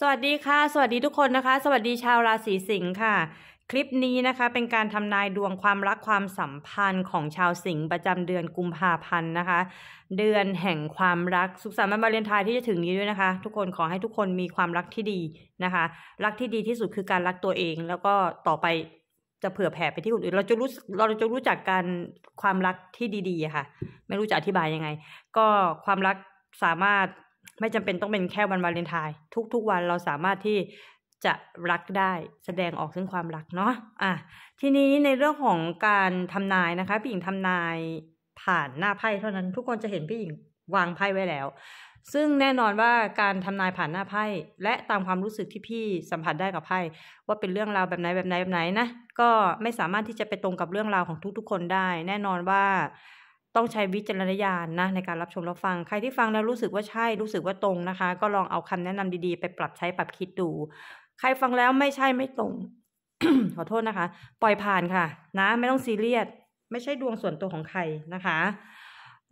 สวัสดีค่ะ สวัสดีทุกคนนะคะ สวัสดีชาวราศีสิงค์ค่ะ คลิปนี้นะคะเป็นการทำนายดวงความรักความสัมพันธ์ของชาวสิงห์ประจำเดือนกุมภาพันธ์นะคะ เดือนแห่งความรักสุขสันต์วันวาเลนไทน์ที่จะถึงนี้ด้วยนะคะ ทุกคนขอให้ทุกคนมีความรักที่ดีนะคะ รักที่ดีที่สุดคือการรักตัวเอง แล้วก็ต่อไปจะเผื่อแผ่ไปที่คนอื่นเราจะรู้เราจะรู้จักการความรักที่ดีๆค่ะ ไม่รู้จะอธิบายยังไง ก็ความรักสามารถไม่จำเป็นต้องเป็นแค่วันวาเลนไทน์ทุก ๆ วันเราสามารถที่จะรักได้แสดงออกซึ่งความรักเนาะอ่ะทีนี้ในเรื่องของการทำนายนะคะ พี่หญิงทำนายผ่านหน้าไพ่เท่านั้นทุกคนจะเห็นพี่หญิงวางไพ่ไว้แล้ว ซึ่งแน่นอนว่าการทำนายผ่านหน้าไพ่และตามความรู้สึกที่พี่สัมผัสได้กับไพ่ว่าเป็นเรื่องราวแบบไหนแบบไหนแบบไหนนะก็ไม่สามารถที่จะไปตรงกับเรื่องราวของทุกๆคนได้ แน่นอนว่าต้องใช้วิจารณญาณนะในการรับชมรับฟัง ใครที่ฟังแล้วรู้สึกว่าใช่รู้สึกว่าตรงนะคะ ก็ลองเอาคำแนะนำดีๆ ไปปรับใช้ปรับคิดดูใครฟังแล้วไม่ใช่ไม่ตรงขอโทษนะคะ ปล่อยผ่านค่ะ นะไม่ต้องซีเรียสไม่ใช่ดวงส่วนตัวของใครนะคะ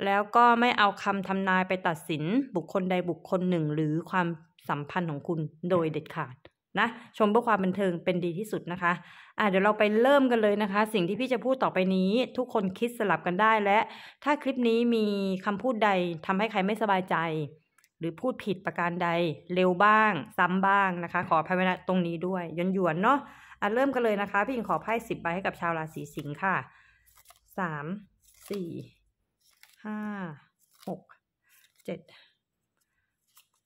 แล้วก็ไม่เอาคำทำนายไปตัดสินบุคคลใดบุคคลหนึ่งหรือความสัมพันธ์ของคุณโดยเด็ดขาดนะชมเพื่อความบันเทิงเป็นดีที่สุดนะคะอ่ะเดี๋ยวเราไปเริ่มกันเลยนะคะ สิ่งที่พี่จะพูดต่อไปนี้ทุกคนคิดสลับกันได้และ ถ้าคลิปนี้มีคำพูดใด ทำให้ใครไม่สบายใจ หรือพูดผิดประการใด เร็วบ้าง ซ้ำบ้างนะคะขอพายไวตรงนี้ด้วยยนหยวนเนาะอ่ะเริ่มกันเลยนะคะพี่หญิงขอไพ่สิบใบให้กับชาวราศีสิงค์ค่ะสามสี่ห้าหกเจ็ด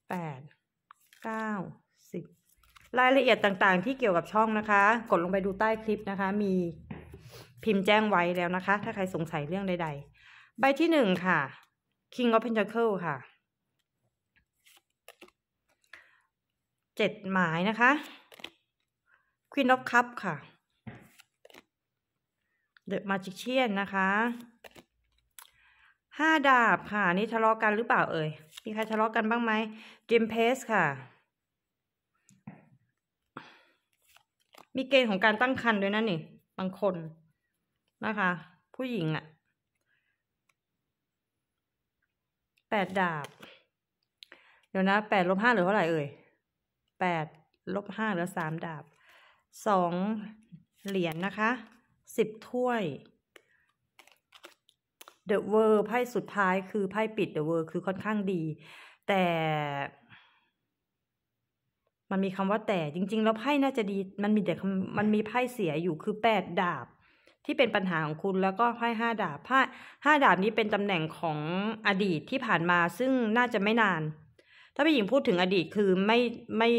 แปดเก้ารายละเอียดต่างๆที่เกี่ยวกับช่องนะคะ กดลงไปดูใต้คลิปนะคะ มีพิมพ์แจ้งไว้แล้วนะคะ ถ้าใครสงสัยเรื่องใดๆ ใบที่หนึ่งค่ะ King of Pentacle ค่ะ เจ็ดหมายนะคะ Queen of Cup ค่ะ The Magician นะคะ ห้าดาบค่ะ นี่ทะเลาะกันหรือเปล่าเอ่ย มีใครทะเลาะกันบ้างไหมเ e มเ a ส e ค่ะมีเกณฑ์ของการตั้งครรภ์ด้วยนะนี่บางคนนะคะ ผู้หญิงอะ่ะแปดดาบ เดี๋ยวนะแปดลบห้าเหลือเท่าไหร่เอ่ยแปดลบห้าเหลือสามดาบสองเหรียญนนะคะสิบถ้วยเดอะเวอร์ไพ่สุดท้ายคือไพ่ปิดเดอะเวอร์คือค่อนข้างดี แต่มันมีคำว่าแต่จริง ๆ แล้วไพ่น่าจะดีมันมีแต่มันมีไพ่เสียอยู่คือแปดดาบที่เป็นปัญหาของคุณแล้วก็ไพ่ห้าดาบไพ่ห้าดาบนี้เป็นตำแหน่งของอดีตที่ผ่านมาซึ่งน่าจะไม่นาน ถ้าพี่หญิงพูดถึงอดีตคือไม่ไม่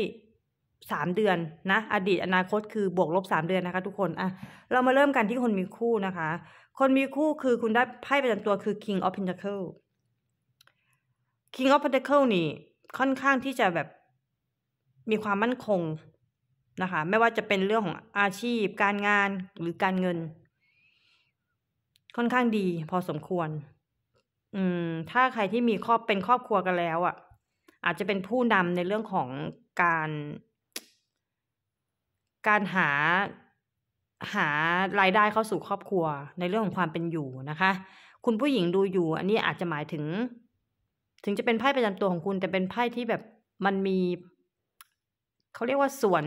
สามเดือนนะ อดีตอนาคตคือบวกลบสามเดือนนะคะ ทุกคนอ่ะเรามาเริ่มกันที่คนมีคู่นะคะ คนมีคู่คือคุณได้ไพ่ประจำตัวคือ King of Pentacle s King of Pentacle s นี่ค่อนข้างที่จะแบบมีความมั่นคงนะคะ ไม่ว่าจะเป็นเรื่องของอาชีพ การงานหรือการเงิน ค่อนข้างดี พอสมควร อืม ถ้าใครที่มีครอบเป็นครอบครัวกันแล้วอะ่ะ อาจจะเป็นผู้นำในเรื่องของการ การหา หารายได้เข้าสู่ครอบครัว ในเรื่องของความเป็นอยู่นะคะ คุณผู้หญิงดูอยู่ อันนี้อาจจะหมายถึง ถึงจะเป็นไพ่ประจำตัวของคุณแต่เป็นไพ่ที่แบบมันมีเขาเรียกว่าส่วน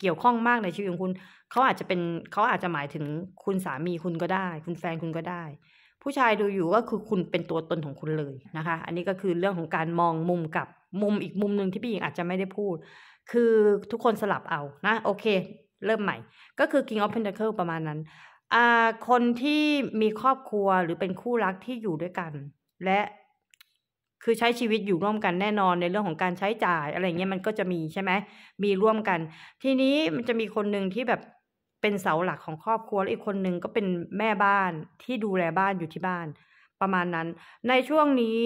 เกี่ยวข้องมากในชีวิตของคุณ เขาอาจจะเป็นเขาอาจจะหมายถึงคุณสามีคุณก็ได้ คุณแฟนคุณก็ได้ ผู้ชายดูอยู่ก็คือคุณเป็นตัวตนของคุณเลยนะคะ อันนี้ก็คือเรื่องของการมองมุมกับมุมอีกมุมหนึ่งที่พี่หญิงอาจจะไม่ได้พูด คือทุกคนสลับเอานะ โอเค เริ่มใหม่ ก็คือ King of Pentacle ประมาณนั้นคนที่มีครอบครัวหรือเป็นคู่รักที่อยู่ด้วยกัน และคือใช้ชีวิตอยู่ร่วมกันแน่นอนในเรื่องของการใช้จ่าย อะไรเงี้ยมันก็จะมีใช่ไหมมีร่วมกัน ทีนี้มันจะมีคนหนึ่งที่แบบเป็นเสาหลักของครอบครัวอีกคนหนึ่งก็เป็นแม่บ้านที่ดูแลบ้านอยู่ที่บ้าน ประมาณนั้น ในช่วงนี้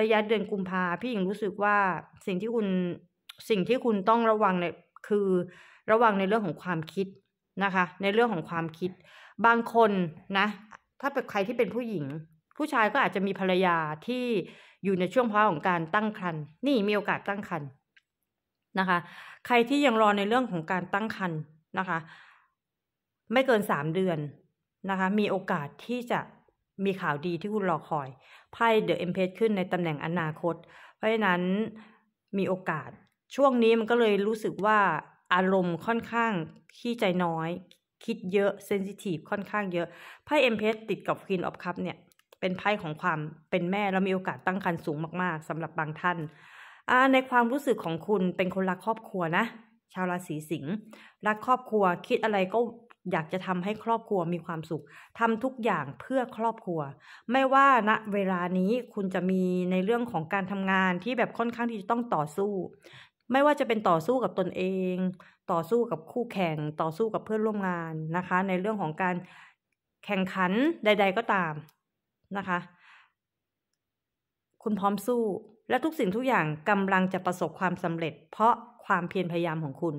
ระยะเดือนกุมภาพี่หญิงรู้สึกว่าสิ่งที่คุณสิ่งที่คุณต้องระวังเนี่ยคือระวังในเรื่องของความคิดนะคะ ในเรื่องของความคิด บางคนนะ ถ้าเป็นใครที่เป็นผู้หญิง ผู้ชายก็อาจจะมีภรรยาที่อยู่ในช่วงภาวะของการตั้งครรภ์นี่มีโอกาสตั้งครรภ์นะคะ ใครที่ยังรอในเรื่องของการตั้งครรภ์นะคะ ไม่เกินสามเดือนนะคะ มีโอกาสที่จะมีข่าวดีที่คุณรอคอยไพ่เดอะเอ็มเพสขึ้นในตำแหน่งอนาคต เพราะฉะนั้นมีโอกาสช่วงนี้มันก็เลยรู้สึกว่าอารมณ์ค่อนข้างขี้ใจน้อย คิดเยอะเซนซิทีฟค่อนข้างเยอะไพ่เอ็มเพสติดกับคินออฟคัพเนี่ยเป็นไพ่ของความเป็นแม่แล้วมีโอกาสตั้งครรภ์สูงมาก ๆ สำหรับบางท่านในความรู้สึกของคุณเป็นคนรักครอบครัวนะชาวราศีสิงห์รักครอบครัวคิดอะไรก็อยากจะทำให้ครอบครัวมีความสุข ทำทุกอย่างเพื่อครอบครัว ไม่ว่าณนะเวลานี้คุณจะมีในเรื่องของการทำงานที่แบบค่อนข้างที่จะต้องต่อสู้ ไม่ว่าจะเป็นต่อสู้กับตนเอง ต่อสู้กับคู่แข่งต่อสู้กับเพื่อนร่วมงานนะคะ ในเรื่องของการแข่งขันใด ๆ ก็ตามนะคะ คุณพร้อมสู้ และทุกสิ่งทุกอย่างกำลังจะประสบความสำเร็จ เพราะความเพียรพยายามของคุณ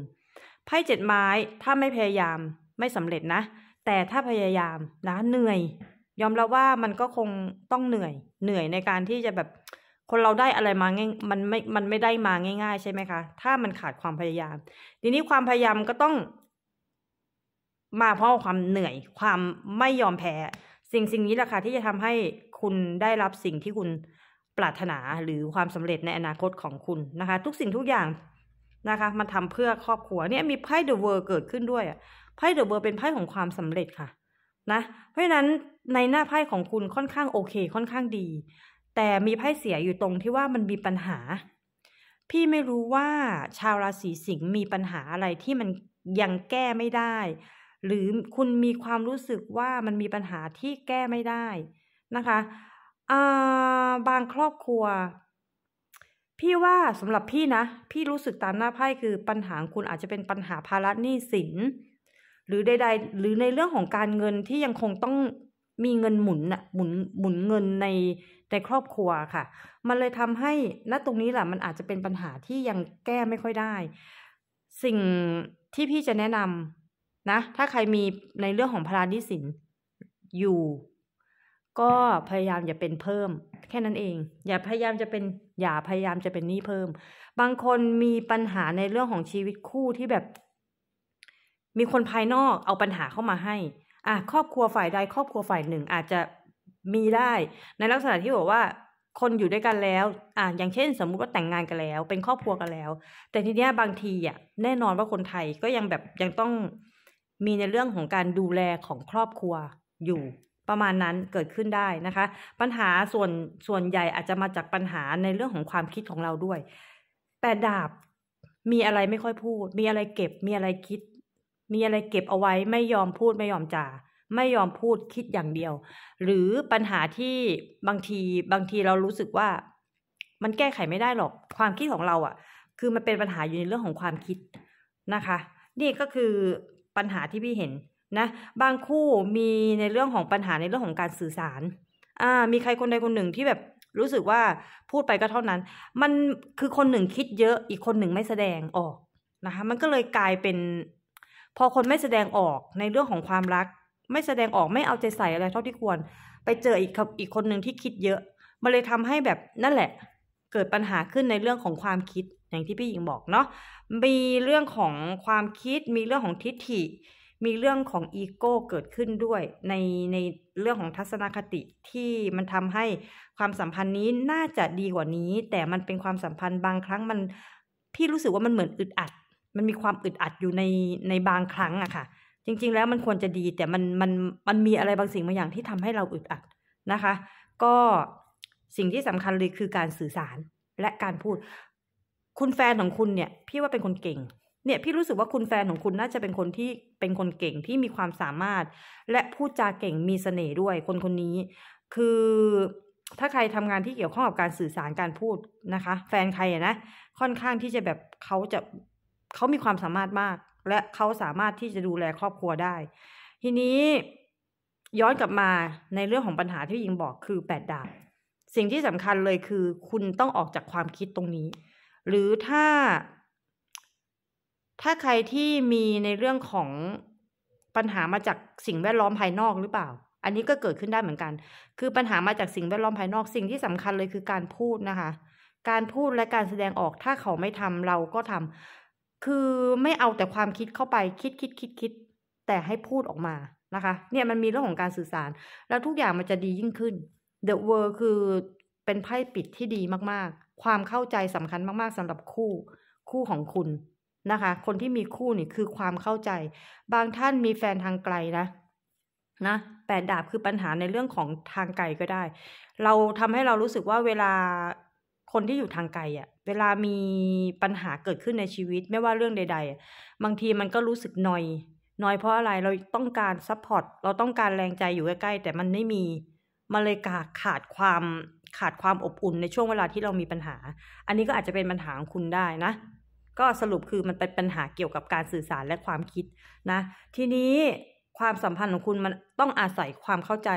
ไพ่เจ็ดไม้ถ้าไม่พยายามไม่สำเร็จนะ แต่ถ้าพยายามนะเหนื่อย ยอมรับว่ามันก็คงต้องเหนื่อย เหนื่อยในการที่จะแบบ คนเราได้อะไรมาง่ายมันไม่มันไม่ได้มาง่ายๆ ใช่ไหมคะ ถ้ามันขาดความพยายามทีนี้ความพยายามก็ต้องมาเพราะความเหนื่อย ความไม่ยอมแพ้สิ่งสิ่งนี้แหละค่ะที่จะทำให้คุณได้รับสิ่งที่คุณปรารถนาหรือความสำเร็จในอนาคตของคุณนะคะ ทุกสิ่งทุกอย่างนะคะ มันทำเพื่อครอบครัวเนี่ยมีไพ่เดอะเวิร์เกิดขึ้นด้วยอะไพ่เดอะเวิร์เป็นไพ่ของความสำเร็จค่ะ นะ เพราะฉะนั้นในหน้าไพ่ของคุณค่อนข้างโอเค ค่อนข้างดี แต่มีไพ่เสียอยู่ตรงที่ว่ามันมีปัญหา พี่ไม่รู้ว่าชาวราศีสิงห์มีปัญหาอะไรที่มันยังแก้ไม่ได้หรือคุณมีความรู้สึกว่ามันมีปัญหาที่แก้ไม่ได้นะคะบางครอบครัว พี่ว่าสำหรับพี่นะพี่รู้สึกตามหน้าไพ่คือปัญหาคุณอาจจะเป็นปัญหาภาระหนี้สินหรือใดๆ หรือในเรื่องของการเงินที่ยังคงต้องมีเงินหมุนอะหมุนหมุนเงินในในครอบครัวค่ะ มันเลยทำให้ ณ ตรงนี้แหละ มันอาจจะเป็นปัญหาที่ยังแก้ไม่ค่อยได้ สิ่งที่พี่จะแนะนำนะ ถ้าใครมีในเรื่องของพลานิสินอยู่ ก็พยายามอย่าเป็นเพิ่มแค่นั้นเอง อย่าพยายามจะเป็น อย่าพยายามจะเป็นหนี้เพิ่ม บางคนมีปัญหาในเรื่องของชีวิตคู่ที่แบบ มีคนภายนอกเอาปัญหาเข้ามาให้ อ่ะครอบครัวฝ่ายใดครอบครัวฝ่ายหนึ่งอาจจะมีได้ ในลักษณะที่บอกว่าคนอยู่ด้วยกันแล้ว อ่าอย่างเช่นสมมุติว่าแต่งงานกันแล้ว เป็นครอบครัวกันแล้ว แต่ทีเนี้ยบางทีอ่ะแน่นอนว่าคนไทยก็ยังแบบยังต้องมีในเรื่องของการดูแลของครอบครัวอยู่ประมาณนั้นเกิดขึ้นได้นะคะ ปัญหาส่วนส่วนใหญ่อาจจะมาจากปัญหาในเรื่องของความคิดของเราด้วยแต่ดาบมีอะไรไม่ค่อยพูด มีอะไรเก็บ มีอะไรคิด มีอะไรเก็บเอาไว้ ไม่ยอมพูดไม่ยอมจา่าไม่ยอมพูดคิดอย่างเดียว หรือปัญหาที่บางทีบางทีเรารู้สึกว่า มันแก้ไขไม่ได้หรอกความคิดของเราอะ่ะ คือมันเป็นปัญหาอยู่ในเรื่องของความคิดนะคะ นี่ก็คือปัญหาที่พี่เห็นนะ บางคู่มีในเรื่องของปัญหาในเรื่องของการสื่อสารอ่ามีใครคนใดคนหนึ่งที่แบบรู้สึกว่าพูดไปก็เท่านั้น มันคือคนหนึ่งคิดเยอะอีกคนหนึ่งไม่แสดงออกนะคะมันก็เลยกลายเป็น พอคนไม่แสดงออกในเรื่องของความรัก ไม่แสดงออกไม่เอาใจใส่อะไรเท่าที่ควร ไปเจออีกอีกคนหนึ่งที่คิดเยอะมันเลยทำให้แบบนั่นแหละเกิดปัญหาขึ้นในเรื่องของความคิดอย่างที่พี่หญิงบอกเนาะ มีเรื่องของความคิด มีเรื่องของทิฏฐิ มีเรื่องของอีโก้เกิดขึ้นด้วย ในในเรื่องของทัศนคติที่มันทำให้ความสัมพันธ์นี้น่าจะดีกว่านี้ แต่มันเป็นความสัมพันธ์บางครั้งมันพี่รู้สึกว่ามันเหมือนอึดอัด มันมีความอึดอัดอยู่ในในบางครั้งอะค่ะ จริงๆแล้วมันควรจะดีแต่มันมันมันมีอะไรบางสิ่งบางอย่างที่ทำให้เราอึดอัดนะคะ ก็สิ่งที่สำคัญเลยคือการสื่อสารและการพูดคุณแฟนของคุณเนี่ย พี่ว่าเป็นคนเก่ง เนี่ยพี่รู้สึกว่าคุณแฟนของคุณน่าจะเป็นคนที่เป็นคนเก่งที่มีความสามารถ และพูดจาเก่งมีสเสน่ห์ด้วยคนคนนี้ คือถ้าใครทำงานที่เกี่ยวข้องกับการสื่อสารการพูดนะคะ แฟนใครอะนะค่อนข้างที่จะแบบเขาจะเขามีความสามารถมาก และเขาสามารถที่จะดูแลครอบครัวได้ ทีนี้ย้อนกลับมาในเรื่องของปัญหาที่ยิงบอก คือแปดดาบสิ่งที่สำคัญเลยคือ คุณต้องออกจากความคิดตรงนี้หรือถ้า ถ้าใครที่มีในเรื่องของปัญหามาจากสิ่งแวดล้อมภายนอกหรือเปล่า อันนี้ก็เกิดขึ้นได้เหมือนกัน คือปัญหามาจากสิ่งแวดล้อมภายนอก สิ่งที่สำคัญเลยคือการพูดนะคะ การพูดและการแสดงออก ถ้าเขาไม่ทำเราก็ทำ คือไม่เอาแต่ความคิดเข้าไป คิดคิดคิดคิดแต่ให้พูดออกมานะคะ เนี่ยมันมีเรื่องของการสื่อสาร แล้วทุกอย่างมันจะดียิ่งขึ้น The World คือเป็นไพ่ปิดที่ดีมากความเข้าใจสำคัญมากๆสำหรับคู่คู่ของคุณนะคะ คนที่มีคู่นี่คือความเข้าใจ บางท่านมีแฟนทางไกลนะนะแปดดาบคือปัญหาในเรื่องของทางไกลก็ได้ เราทำให้เรารู้สึกว่าเวลาคนที่อยู่ทางไกลอะ่ะ เวลามีปัญหาเกิดขึ้นในชีวิต ไม่ว่าเรื่องใดๆบางทีมันก็รู้สึกหน่อยน้อยเพราะอะไรเราต้องการซัพพอร์ตเราต้องการแรงใจอยู่ใกล้ๆแต่มันไม่มีมันเลยาขาดความขาดความอบอุ่นในช่วงเวลาที่เรามีปัญหา อันนี้ก็อาจจะเป็นปัญหาของคุณได้นะ ก็สรุปคือมันเป็นปัญหาเกี่ยวกับการสื่อสารและความคิดนะ ทีนี้ความสัมพันธ์ของคุณมันต้องอาศัยความเข้าใจ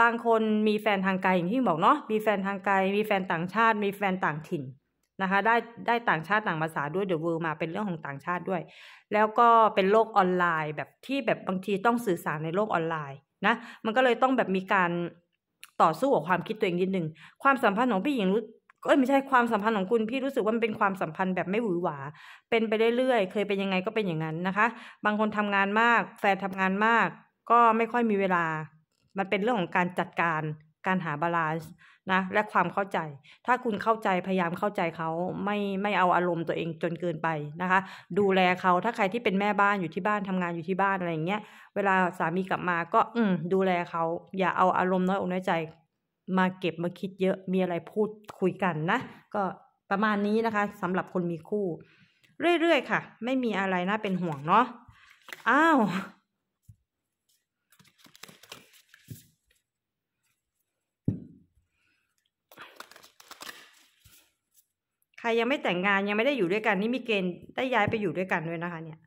บางคนมีแฟนทางไกลอย่างที่บอกเนาะ มีแฟนทางไกลมีแฟนต่างชาติ มีแฟนต่างถิ่นนะคะ ได้ได้ต่างชาติต่างภาษาด้วยเดอะเวิร์มาเป็นเรื่องของต่างชาติด้วย แล้วก็เป็นโลกออนไลน์ แบบที่แบบบางทีต้องสื่อสารในโลกออนไลน์นะ มันก็เลยต้องแบบมีการต่อสู้กับความคิดตัวเองนิดหนึ่งความสัมพันธ์ของพี่หญิงรู้เอ้ยไม่ใช่ความสัมพันธ์ของคุณพี่รู้สึกว่ามันเป็นความสัมพันธ์แบบไม่หวือหวา เป็นไปเรื่อยๆ เคยเป็นยังไงก็เป็นอย่างนั้นนะคะ บางคนทำงานมากแฟนทำงานมาก ก็ไม่ค่อยมีเวลา มันเป็นเรื่องของการจัดการการหาบาลานซ์นะ และความเข้าใจ ถ้าคุณเข้าใจพยายามเข้าใจเขาไม่ไม่เอาอารมณ์ตัวเองจนเกินไปนะคะ ดูแลเขาถ้าใครที่เป็นแม่บ้านอยู่ที่บ้านทำงานอยู่ที่บ้านอะไรอย่างเงี้ยเวลาสามีกลับมาก็ อืม ดูแลเขาอย่าเอาอารมณ์น้อยอกน้อยใจ มาเก็บมาคิดเยอะมีอะไรพูดคุยกันนะ ก็ประมาณนี้นะคะสำหรับคนมีคู่ เรื่อยๆค่ะ ไม่มีอะไรน่าเป็นห่วงเนาะอ้าวใครยังไม่แต่งงานยังไม่ได้อยู่ด้วยกัน นี่มีเกณฑ์ได้ย้ายไปอยู่ด้วยกันด้วยนะคะ เนี่ย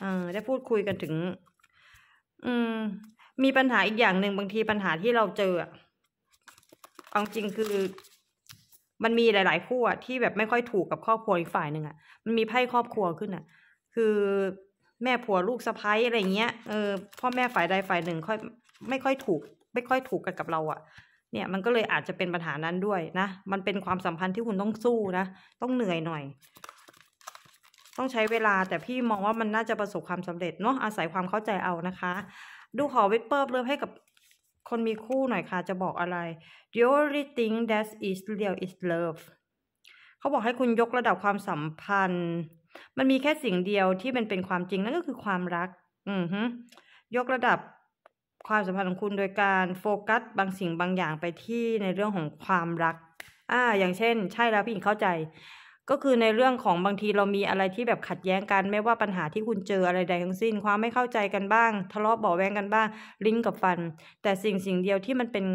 เออได้พูดคุยกันถึง อืมมีปัญหาอีกอย่างหนึ่งบางทีปัญหาที่เราเจอเอาจริงคือมันมีหลายๆคู่อะที่แบบไม่ค่อยถูกกับครอบครัวอีกฝ่ายหนึ่งอะมันมีไพ่ครอบครัวขึ้นอะคือแม่ผัวลูกสะพ้ายอะไรเงี้ยเออพ่อแม่ฝ่ายใดฝ่ายหนึ่งค่อย ไม่ค่อยถูก ไม่ค่อยถูกกันกับเรา อ่ะเนี่ยมันก็เลยอาจจะเป็นปัญหานั้นด้วยนะ มันเป็นความสัมพันธ์ที่คุณต้องสู้นะ ต้องเหนื่อยหน่อย ต้องใช้เวลาแต่พี่มองว่ามันน่าจะประสบความสำเร็จเนาะ อาศัยความเข้าใจเอานะคะ ดูขอวิปเปิบเลิ่มให้กับคนมีคู่หน่อยค่ะ จะบอกอะไร y o u r thing that is real is love เขาบอกให้คุณยกระดับความสัมพันธ์ มันมีแค่สิ่งเดียวที่ป็นเป็นความจริงนั่นก็คือความรัก อือฮึ ยกระดับความสัมพันธ์ของคุณโดยการโฟกัสบางสิ่งบางอย่างไปที่ในเรื่องของความรัก อ่า อย่างเช่น ใช่แล้วพี่หญิงเข้าใจ ก็คือในเรื่องของบางทีเรามีอะไรที่แบบขัดแย้งกัน ไม่ว่าปัญหาที่คุณเจออะไรใดทั้งสิ้น ความไม่เข้าใจกันบ้าง ทะเลาะเบาแวงกันบ้าง ลิ้นกับฟัน แต่สิ่งสิ่งเดียวที่มันเป็น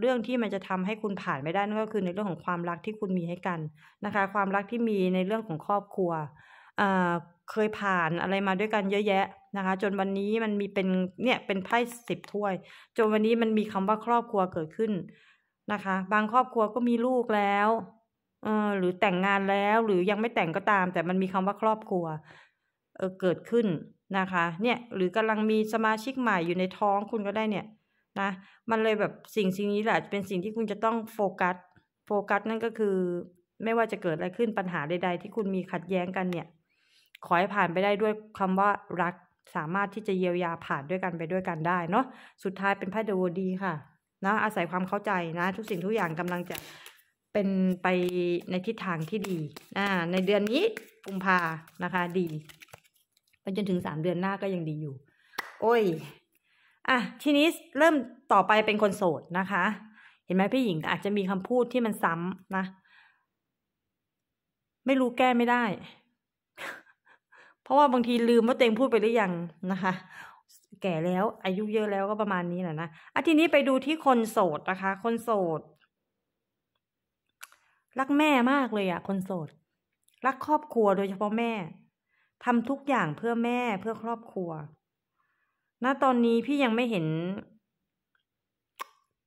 เรื่องที่มันจะทำให้คุณผ่านไม่ได้นั่นก็คือในเรื่องของความรักที่คุณมีให้กันนะคะ ความรักที่มีในเรื่องของครอบครัวเคยผ่านอะไรมาด้วยกันเยอะแยะนะคะจนวันนี้มันมีเป็นเนี่ยเป็นไพ่สิบถ้วยจนวันนี้มันมีคำว่าครอบครัวเกิดขึ้นนะคะ บางครอบครัวก็มีลูกแล้ว เออหรือแต่งงานแล้วหรือยังไม่แต่งก็ตาม แต่มันมีคำว่าครอบครัว เออเกิดขึ้นนะคะ เนี่ย หรือกำลังมีสมาชิกใหม่อยู่ในท้องคุณก็ได้เนี่ย นะ มันเลยแบบสิ่งสิ่งนี้แหละเป็นสิ่งที่คุณจะต้องโฟกัสโฟกัสนั่นก็คือ ไม่ว่าจะเกิดอะไรขึ้นปัญหาใด ๆ ที่คุณมีขัดแย้งกันเนี่ย ขอให้ผ่านไปได้ด้วยคำว่ารักสามารถที่จะเยียวยาผ่านด้วยกันไปด้วยกันได้ เนาะ สุดท้ายเป็นไพ่เดวดีค่ะนะอาศัยความเข้าใจนะทุกสิ่งทุกอย่างกำลังจะเป็นไปในทิศทางที่ดี อ่า ในเดือนนี้กุมภานะคะ ดี ไปจนถึงสามเดือนหน้าก็ยังดีอยู่ โอ้ย อ่ะ ทีนี้เริ่มต่อไปเป็นคนโสดนะคะ เห็นไหมพี่หญิงอาจจะมีคำพูดที่มันซ้ำนะ ไม่รู้แก้ไม่ได้เพราะว่าบางทีลืมว่าเต็งพูดไปหรือยังนะคะ แก่แล้วอายุเยอะแล้วก็ประมาณนี้แหละนะอ่ะทีนี้ไปดูที่คนโสดนะคะ คนโสดรักแม่มากเลยอะคนโสด รักครอบครัวโดยเฉพาะแม่ทำทุกอย่างเพื่อแม่เพื่อครอบครัว ณตอนนี้พี่ยังไม่เห็น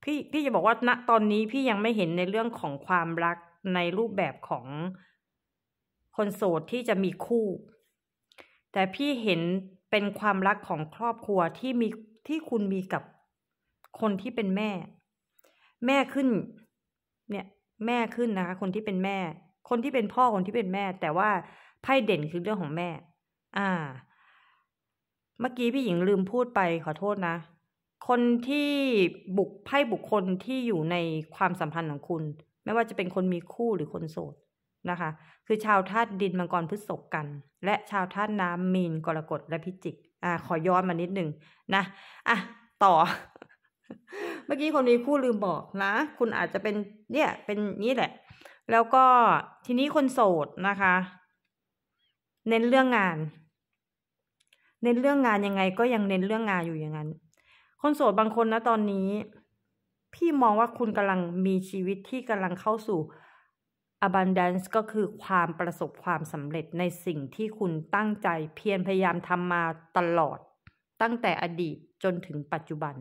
พี่พี่จะบอกว่า ณตอนนี้พี่ยังไม่เห็นในเรื่องของความรักในรูปแบบของคนโสดที่จะมีคู่แต่พี่เห็นเป็นความรักของครอบครัวที่มีที่คุณมีกับคนที่เป็นแม่ แม่ขึ้น เนี่ย แม่ขึ้นนะคะคนที่เป็นแม่ คนที่เป็นพ่อคนที่เป็นแม่ แต่ว่าไพ่เด่นคือเรื่องของแม่ อ่า เมื่อกี้พี่หญิงลืมพูดไปขอโทษนะ คนที่บุกไพ่บุคคลที่อยู่ในความสัมพันธ์ของคุณ ไม่ว่าจะเป็นคนมีคู่หรือคนโสดนะคะ คือชาวธาตุดินมังกรพฤษกกัน และชาวธาตุน้ำมีนกรกฎ และพิจิก อ่า ขอย้อนมานิดหนึ่งนะอ่ะต่อ เมื่อกี้คนนี้คู่ลืมบอกนะ คุณอาจจะเป็นเนี่ย เป็นนี้แหละ แล้วก็ทีนี้คนโสดนะคะ เน้นเรื่องงาน เน้นเรื่องงานยังไงก็ยังเน้นเรื่องงานอยู่อย่างนั้นคนโสดบางคนนะตอนนี้ พี่มองว่าคุณกำลังมีชีวิตที่กำลังเข้าสู่ abundance ก็คือความประสบความสำเร็จในสิ่งที่คุณตั้งใจเพียรพยายามทำมาตลอด ตั้งแต่อดีตจนถึงปัจจุบัน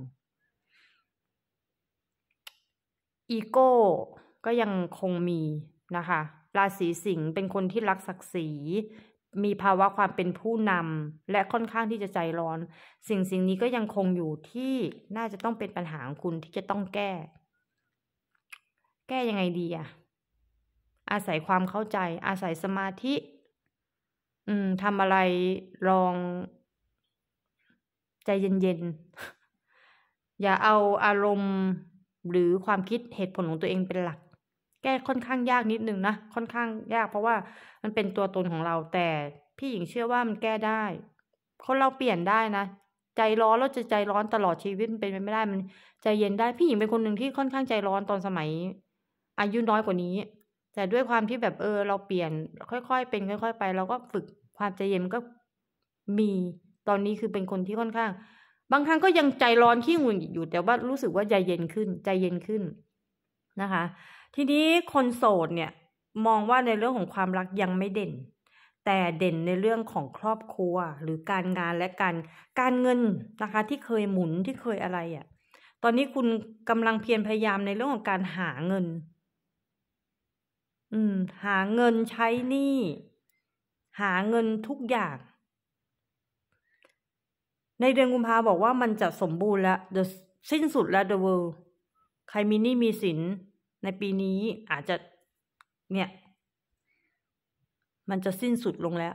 อีโก้ก็ยังคงมีนะคะ ราศีสิงห์เป็นคนที่รักศักดิ์ศรีมีภาวะความเป็นผู้นำและค่อนข้างที่จะใจร้อน สิ่งสิ่งนี้ก็ยังคงอยู่ที่น่าจะต้องเป็นปัญหาของคุณที่จะต้องแก้ แก้ยังไงดีอะอาศัยความเข้าใจอาศัยสมาธิ อืมทำอะไรลองใจเย็นๆ อย่าเอาอารมณ์หรือความคิดเหตุผลของตัวเองเป็นหลัก แก้ค่อนข้างยากนิดนึงนะ ค่อนข้างยาก เพราะว่ามันเป็นตัวตนของเรา แต่พี่หญิงเชื่อว่ามันแก้ได้ คนเราเปลี่ยนได้นะ ใจร้อน แล้วจะใจร้อนตลอดชีวิตมันเป็นไปไม่ได้ มัน ใจเย็นได้ พี่หญิงเป็นคนหนึ่งที่ค่อนข้างใจร้อนตอนสมัยอายุน้อยกว่านี้แต่ด้วยความที่แบบเออ เราเปลี่ยน ค่อยๆเป็น ค่อย ๆ ไปเราก็ฝึกความใจเย็นก็มีตอนนี้คือเป็นคนที่ค่อนข้าง บางครั้งก็ยังใจร้อนขี้งุนอยู่ แต่ว่ารู้สึกว่าใจเย็นขึ้นใจเย็นขึ้นนะคะ ทีนี้คนโสดเนี่ย มองว่าในเรื่องของความรักยังไม่เด่น แต่เด่นในเรื่องของครอบครัวหรือการงานและการการเงินนะคะที่เคยหมุนที่เคยอะไรอะ่ะตอนนี้คุณกำลังเพียรพยายามในเรื่องของการหาเงินอืมหาเงินใช้หนี้หาเงินทุกอย่าง ในเดือนกุมภาบอกว่ามันจะสมบูรณ์แล้ว the สิ้นสุดแล้ว the world ใครมีหนี้มีสินในปีนี้อาจจะเนี่ย มันจะสิ้นสุดลงแล้ว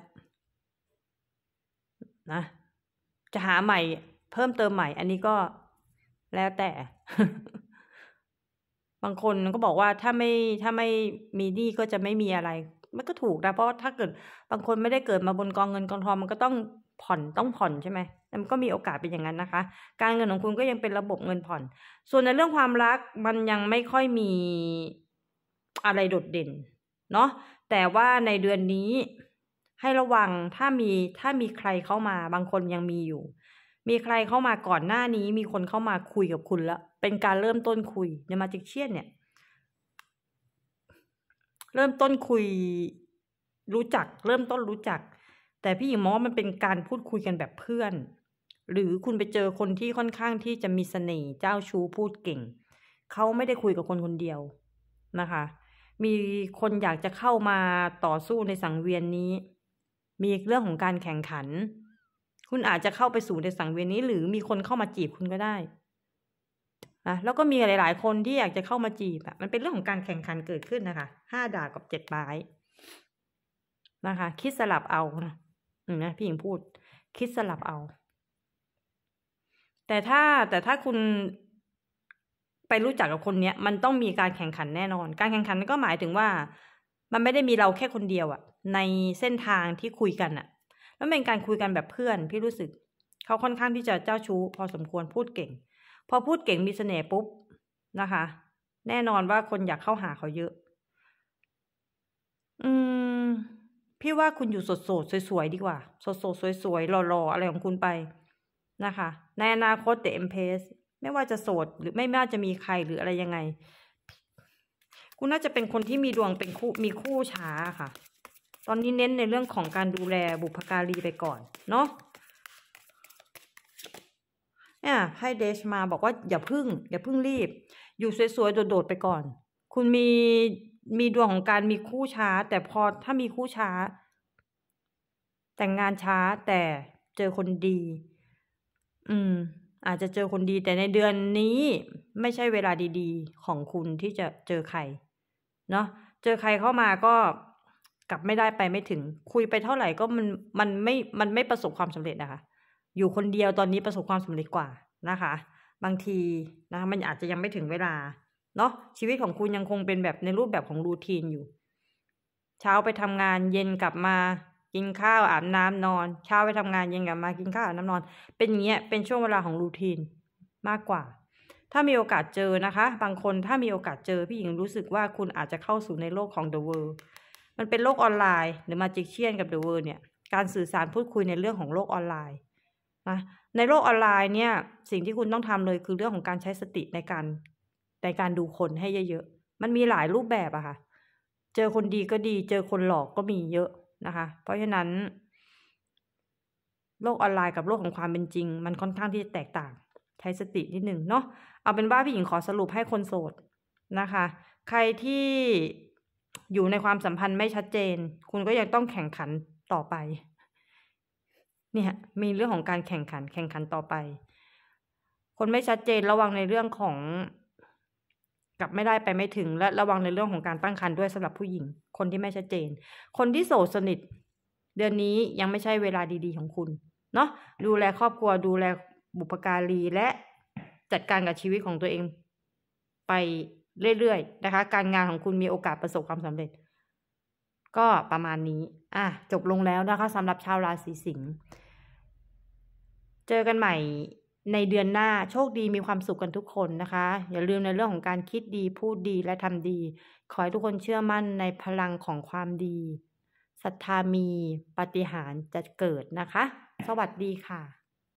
นะ จะหาใหม่เพิ่มเติมใหม่ อันนี้ก็แล้วแต่บางคนก็บอกว่าถ้าไม่ถ้าไม่มีหนี้ก็จะไม่มีอะไร มันก็ถูกนะเพราะถ้าเกิด บางคนไม่ได้เกิดมาบนกองเงินกองทองมันก็ต้องผ่อนต้องผ่อนใช่ไหมมันก็มีโอกาสเป็นอย่างนั้นนะคะ การเงินของคุณก็ยังเป็นระบบเงินผ่อน ส่วนในเรื่องความรักมันยังไม่ค่อยมีอะไรโดดเด่น เนาะ แต่ว่าในเดือนนี้ให้ระวังถ้ามีถ้ามีใครเข้ามาบางคนยังมีอยู่ มีใครเข้ามาก่อนหน้านี้ มีคนเข้ามาคุยกับคุณแล้วเป็นการเริ่มต้นคุยในมาจิกเชียนเนี่ย เริ่มต้นคุยรู้จัก เริ่มต้นรู้จัก แต่พี่หญิงมองว่ามันเป็นการพูดคุยกันแบบเพื่อน หรือคุณไปเจอคนที่ค่อนข้างที่จะมีสเสน่ห์เจ้าชู้พูดเก่งเขาไม่ได้คุยกับคนคนเดียวนะคะ มีคนอยากจะเข้ามาต่อสู้ในสังเวียนนี้ มีเรื่องของการแข่งขัน คุณอาจจะเข้าไปสู่ในสังเวียนนี้ หรือมีคนเข้ามาจีบคุณก็ได้นะแล้วก็มีหลาย ๆ คนที่อยากจะเข้ามาจีบอะมันเป็นเรื่องของการแข่งขันเกิดขึ้นนะคะ ห้าดาบกับเจ็ดไม้นะคะ คิดสลับเอานะนะพี่หญิงพูด คิดสลับเอา แต่ถ้าแต่ถ้าคุณไปรู้จักกับคนเนี้ย มันต้องมีการแข่งขันแน่นอน การแข่งขันก็หมายถึงว่า มันไม่ได้มีเราแค่คนเดียวอะในเส้นทางที่คุยกันอะแล้วเป็นการคุยกันแบบเพื่อน พี่รู้สึก เขาค่อนข้างที่จะเจ้าชู้พอสมควรพูดเก่งพอพูดเก่งมีเสน่ห์ปุ๊บนะคะ แน่นอนว่าคนอยากเข้าหาเขาเยอะ อืมพี่ว่าคุณอยู่สดสดสวยๆดีกว่า สดสดสวยๆหล่อๆอะไรของคุณไปนะคะ ในอนาคตเ่เอ็มเพสไม่ว่าจะโสดหรือไม่ว่าจะมีใครหรืออะไรยังไง คุณน่าจะเป็นคนที่มีดวงเป็นคู่มีคู่ช้าค่ะ ตอนนี้เน้นในเรื่องของการดูแลบุพการีไปก่อน เนาะเนี่ยไพ่เดชมาบอกว่าอย่าพึ่งอย่าพึ่งรีบ อยู่สวยๆ โดด ๆ ไปก่อน คุณมีมีดวงของการมีคู่ช้า แต่พอถ้ามีคู่ช้า แต่งงานช้าแต่เจอคนดี อืม อาจจะเจอคนดี แต่ในเดือนนี้ไม่ใช่เวลาดีๆของคุณที่จะเจอใคร เนาะเจอใครเข้ามาก็กลับไม่ได้ไปไม่ถึง คุยไปเท่าไหร่ก็มัน มันไม่มันไม่ประสบความสำเร็จนะคะอยู่คนเดียวตอนนี้ประสบความสำเร็จกว่านะคะ บางทีนะมันอาจจะยังไม่ถึงเวลาเนาะชีวิตของคุณยังคงเป็นแบบในรูปแบบของรูทีนอยู่ เช้าไปทำงานเย็นกลับมากินข้าวอาบน้ำนอน เช้าไปทำงานเย็นกลับมากินข้าวอาบน้ำนอน เป็นอย่างเงี้ยเป็นช่วงเวลาของรูทีน มากกว่า ถ้ามีโอกาสเจอนะคะ บางคนถ้ามีโอกาสเจอพี่หญิงรู้สึกว่าคุณอาจจะเข้าสู่ในโลกของเดอะเวิร์มันเป็นโลกออนไลน์หรือมาจิกเชียนกับเดอะเวิร์เนี่ยการสื่อสารพูดคุยในเรื่องของโลกออนไลน์นะในโลกออนไลน์เนี่ยสิ่งที่คุณต้องทำเลยคือเรื่องของการใช้สติในการในการดูคนให้เยอะๆ มันมีหลายรูปแบบอะค่ะ เจอคนดีก็ดี เจอคนหลอกก็มีเยอะนะคะ เพราะฉะนั้น โลกออนไลน์กับโลกของความเป็นจริง มันค่อนข้างที่จะแตกต่าง ใช้สตินิดหนึ่งเนาะเอาเป็นว่าพี่หญิงขอสรุปให้คนโสดนะคะ ใครที่อยู่ในความสัมพันธ์ไม่ชัดเจน คุณก็ยังต้องแข่งขันต่อไปเนี่ย มีเรื่องของการแข่งขัน แข่งขันต่อไป คนไม่ชัดเจนระวังในเรื่องของกลับไม่ได้ไปไม่ถึงและระวังในเรื่องของการตั้งครรภ์ด้วยสำหรับผู้หญิง คนที่ไม่ชัดเจน คนที่โสดสนิท เดือนนี้ยังไม่ใช่เวลาดี ๆ ของคุณ เนาะดูแลครอบครัวดูแลบุพการีและจัดการกับชีวิตของตัวเอง ไปเรื่อยๆนะคะ การงานของคุณมีโอกาสประสบความสำเร็จ ก็ประมาณนี้ อ่ะจบลงแล้วนะคะ สำหรับชาวราศีสิงห์เจอกันใหม่ในเดือนหน้าโชคดีมีความสุขกันทุกคนนะคะ อย่าลืมในเรื่องของการคิดดี พูดดีและทำดี ขอให้ทุกคนเชื่อมั่นในพลังของความดีศรัทธามีปฏิหารจะเกิดนะคะ สวัสดีค่ะ